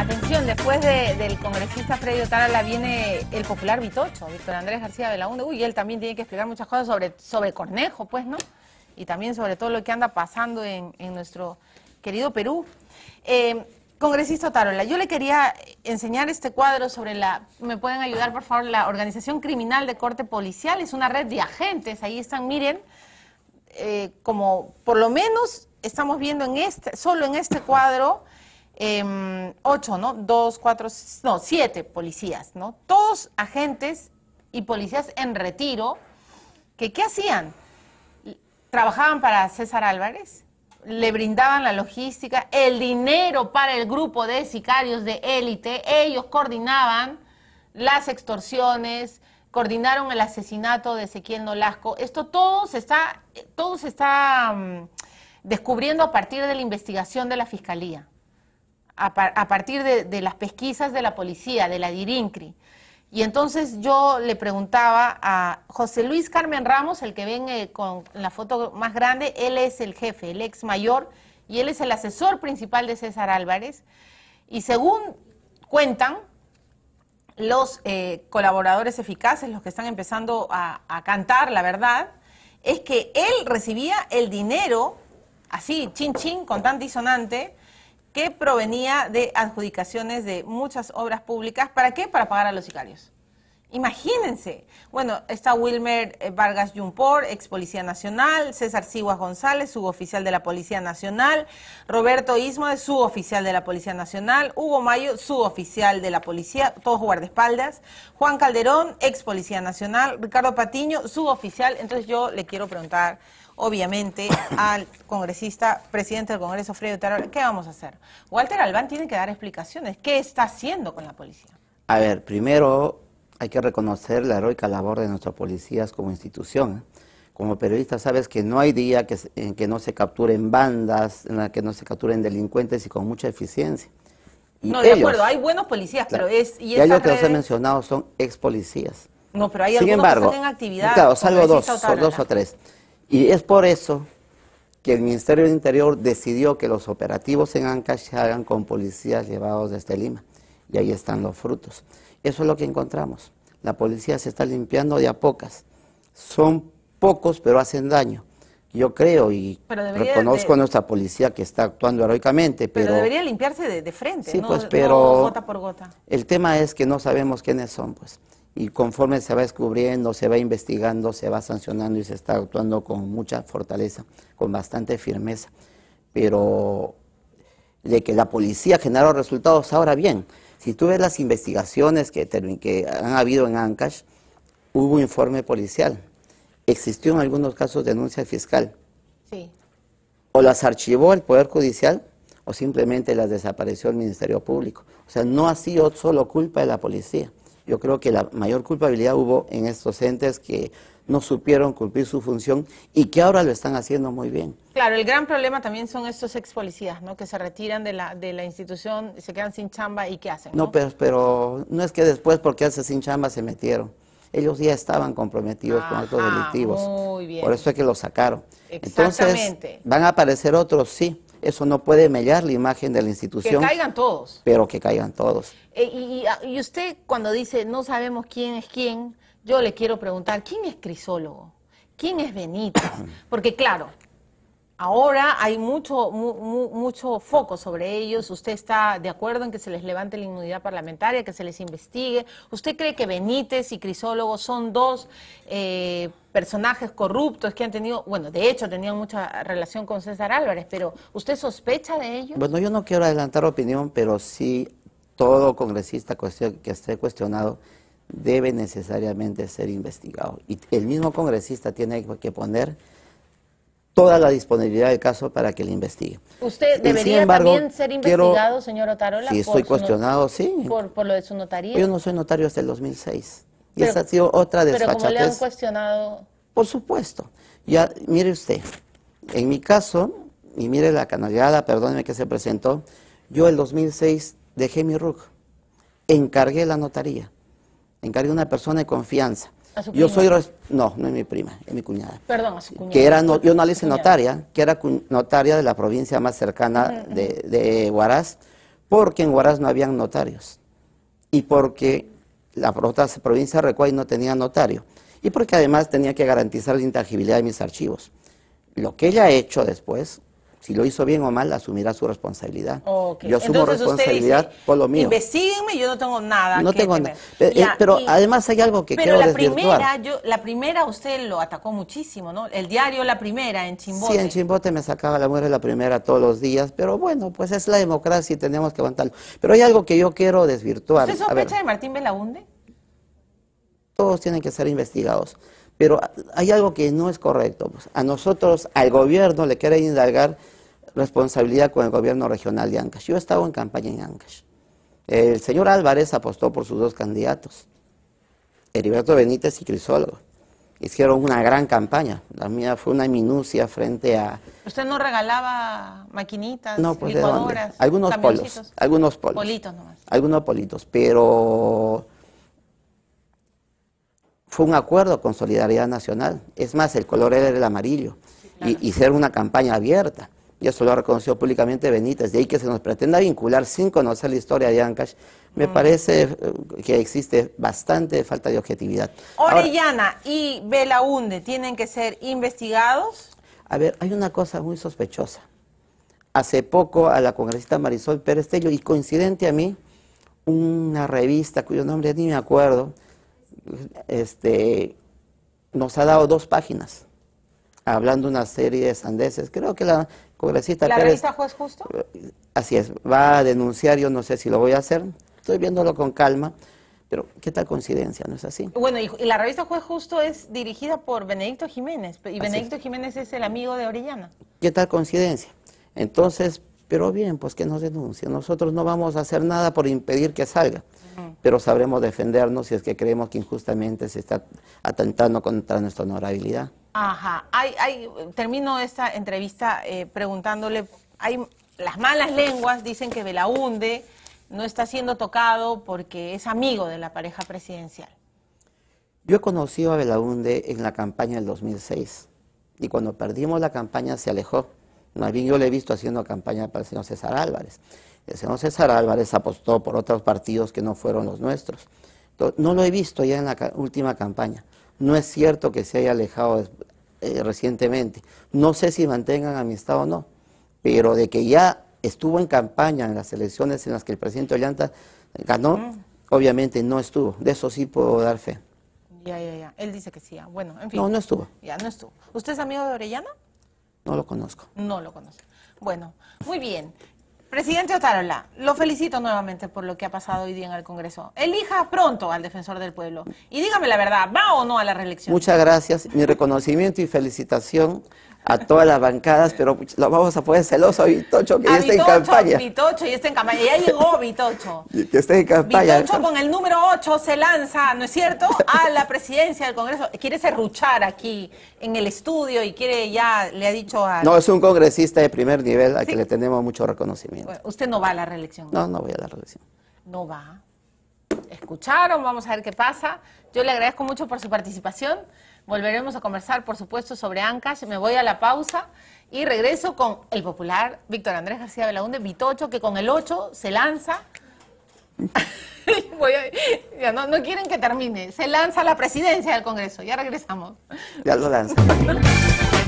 Atención, después del congresista Freddy Tarola viene el popular Vitocho, Víctor Andrés García de la Belaúnde. Uy, él también tiene que explicar muchas cosas sobre, sobre Cornejo, pues, ¿no? Y también sobre todo lo que anda pasando en, nuestro querido Perú. Eh, congresista Otárola, yo le quería enseñar este cuadro sobre la, me pueden ayudar por favor, la Organización Criminal de Corte Policial, es una red de agentes, ahí están, miren, eh, como por lo menos estamos viendo en este, solo en este cuadro, eh, ocho, ¿no? Dos, cuatro, no, siete policías, ¿no? Todos agentes y policías en retiro, que ¿qué hacían? Trabajaban para César Álvarez, le brindaban la logística, el dinero para el grupo de sicarios de élite, ellos coordinaban las extorsiones, coordinaron el asesinato de Ezequiel Nolasco. Esto todo se está, todo se está mm, descubriendo a partir de la investigación de la Fiscalía a, partir de, las pesquisas de la policía, de la DIRINCRI. Y entonces yo le preguntaba a José Luis Carmen Ramos, el que ven con la foto más grande, él es el jefe, el ex mayor, y él es el asesor principal de César Álvarez. Y según cuentan los eh, colaboradores eficaces, los que están empezando a, a cantar la verdad, es que él recibía el dinero, así, chin chin, con tan disonante, que provenía de adjudicaciones de muchas obras públicas. ¿Para qué? Para pagar a los sicarios. Imagínense. Bueno, está Wilmer eh, Vargas Jumpor, ex Policía Nacional, César Siguas González, suboficial de la Policía Nacional, Roberto Isma, suboficial de la Policía Nacional, Hugo Mayo, suboficial de la Policía, todos guardaespaldas, Juan Calderón, ex Policía Nacional, Ricardo Patiño, suboficial. Entonces yo le quiero preguntar, obviamente, al congresista, presidente del Congreso, Freddy ¿Qué vamos a hacer? Walter Albán tiene que dar explicaciones. ¿Qué está haciendo con la policía? A ver, primero hay que reconocer la heroica labor de nuestros policías como institución. Como periodista sabes que no hay día en que no se capturen bandas, en la que no se capturen delincuentes y con mucha eficiencia. no, de acuerdo, hay buenos policías, pero es... Y, que los he mencionado son ex policías. No, pero hay algunos que están en actividad. Claro, salvo dos, dos o tres. Y es por eso que el Ministerio del Interior decidió que los operativos en Ancash se hagan con policías llevados desde Lima. Y ahí están los frutos. Eso es lo que encontramos. La policía se está limpiando de a pocas. Son pocos, pero hacen daño. Yo creo y reconozco a nuestra policía que está actuando heroicamente, pero... pero debería limpiarse de, frente, sí, pues, pero gota por gota. El tema es que no sabemos quiénes son, pues y conforme se va descubriendo, se va investigando, se va sancionando y se está actuando con mucha fortaleza, con bastante firmeza. Pero de que la policía generó resultados, ahora bien, si tú ves las investigaciones que, han habido en Ancash, hubo informe policial, existió en algunos casos denuncia fiscal. Sí. O las archivó el Poder Judicial o simplemente las desapareció el Ministerio Público. O sea, no ha sido solo culpa de la policía. Yo creo que la mayor culpabilidad hubo en estos entes que no supieron cumplir su función y que ahora lo están haciendo muy bien. Claro, el gran problema también son estos ex policías, ¿no? Que se retiran de la, de la institución, se quedan sin chamba y ¿qué hacen? No, pero, pero no es que después porque hace sin chamba se metieron. Ellos ya estaban comprometidos con actos delictivos. Por eso es que los sacaron. Exactamente. Entonces, ¿van a aparecer otros? Sí eso no puede mellar la imagen de la institución. Que caigan todos. Pero que caigan todos. Eh, y, ah, y, usted cuando dice no sabemos quién es quién, yo le quiero preguntar, ¿quién es Crisólogo? ¿Quién es Benítez? Porque claro, Ahora hay mucho, mucho foco sobre ellos. ¿Usted está de acuerdo en que se les levante la inmunidad parlamentaria, que se les investigue? ¿Usted cree que Benítez y Crisólogo son dos eh, personajes corruptos que han tenido, bueno, de hecho tenían mucha relación con César Álvarez, pero ¿usted sospecha de ellos? Bueno, yo no quiero adelantar opinión, pero sí todo congresista que esté cuestionado debe necesariamente ser investigado. Y el mismo congresista tiene que poner toda la disponibilidad del caso para que le investigue. ¿Usted debería embargo, también ser investigado, señor Otarola? Sí, estoy cuestionado, sí. Por, lo de su notaría. Yo no soy notario hasta el 2006. Pero, y esa ha sido otra desfachatez. ¿Pero cómo le han cuestionado? Por supuesto. Ya, mire usted, en mi caso, y mire la canallada, perdóneme que se presentó, yo el 2006 dejé mi RUC, encargué la notaría, encargué a una persona de confianza. Yo soy, no, no es mi prima, es mi cuñada. Perdón, a su cuñada. Que era, yo no le hice notaria, que era notaria de la provincia más cercana de, de Huaraz, porque en Huaraz no habían notarios y porque la provincia de Recuay no tenía notario y porque además tenía que garantizar la intangibilidad de mis archivos. Lo que ella ha hecho después si lo hizo bien o mal, asumirá su responsabilidad. Yo asumo responsabilidad por lo mío. Investíguenme, yo no tengo nada. No tengo nada. Eh, pero, además hay algo que pero quiero la Primera, la primera usted lo atacó muchísimo, ¿no? El diario La Primera en Chimbote. Sí, en Chimbote me sacaba la muerte La Primera todos los días, pero bueno, pues es la democracia y tenemos que aguantarlo. Pero hay algo que yo quiero desvirtuar. ¿Usted sospecha de Martín Belaunde? Todos tienen que ser investigados. Pero hay algo que no es correcto. Pues, a nosotros, al gobierno, le quieren indagar responsabilidad con el gobierno regional de Ancash. Yo he estado en campaña en Ancash. El señor Álvarez apostó por sus dos candidatos, Heriberto Benítez y Crisólogo. Hicieron una gran campaña. La mía fue una minucia frente a... ¿Usted no regalaba maquinitas, no, pues, Algunos polos, algunos polos. Politos nomás. Algunos politos, pero fue un acuerdo con Solidaridad Nacional. Es más, el color era el amarillo. Y ser una campaña abierta. Y eso lo ha reconocido públicamente Benítez. De ahí que se nos pretenda vincular sin conocer la historia de Ancash, me mm. parece eh, que existe bastante falta de objetividad. Orellana y Belaunde tienen que ser investigados. A ver, hay una cosa muy sospechosa. Hace poco a la congresista Marisol Pérez Tello, y coincidente a mí, una revista cuyo nombre ni me acuerdo, este, nos ha dado dos páginas hablando una serie de sandeces. Creo que la congresista ¿La revista Juez Justo? Eh, así es, va a denunciar, yo no sé si lo voy a hacer, estoy viéndolo con calma, pero qué tal coincidencia, ¿no es así? Bueno, y, la revista Juez Justo es dirigida por Benedicto Jiménez, y Benedicto Jiménez es el amigo de Orellana. ¿Qué tal coincidencia? Entonces, pero bien, pues que nos denuncie. Nosotros no vamos a hacer nada por impedir que salga, pero sabremos defendernos si es que creemos que injustamente se está atentando contra nuestra honorabilidad. Ajá. termino esta entrevista eh, preguntándole, hay las malas lenguas dicen que Belaunde no está siendo tocado porque es amigo de la pareja presidencial. Yo he conocido a Belaunde en la campaña del 2006 y cuando perdimos la campaña se alejó yo le he visto haciendo campaña para el señor César Álvarez. El señor César Álvarez apostó por otros partidos que no fueron los nuestros. no lo he visto ya en la última campaña. No es cierto que se haya alejado eh, recientemente. No sé si mantengan amistad o no, pero de que ya estuvo en campaña en las elecciones en las que el presidente Ollanta ganó, mm. obviamente no estuvo. De eso sí puedo dar fe. Ya, ya, ya. Él dice que sí. Bueno, en fin. No, no estuvo. Ya, no estuvo. ¿Usted es amigo de Orellana? No lo conozco. No lo conozco. Bueno, muy bien. Presidente Otárola, lo felicito nuevamente por lo que ha pasado hoy día en el Congreso. Elija pronto al defensor del pueblo y dígame la verdad, ¿va o no a la reelección? Muchas gracias. Mi reconocimiento y felicitación a todas las bancadas, pero pues, lo vamos a poner celoso a Vitocho, que ya está en campaña. Vitocho, y está en campaña, ya llegó Vitocho. que en campaña. Vitocho con el número 8 se lanza, ¿no es cierto?, a la presidencia del Congreso. Quiere serruchar aquí en el estudio y quiere ya, le ha dicho a... No, es un congresista de primer nivel a que le tenemos mucho reconocimiento. Usted no va a la reelección. No, no voy a la reelección. No va. Escucharon, vamos a ver qué pasa. Yo le agradezco mucho por su participación. Volveremos a conversar, por supuesto, sobre Ancash. Me voy a la pausa y regreso con el popular Víctor Andrés García Belaunde, Vitocho, que con el 8 se lanza. no, quieren que termine. Se lanza la presidencia del Congreso. Ya regresamos. Ya lo lanza.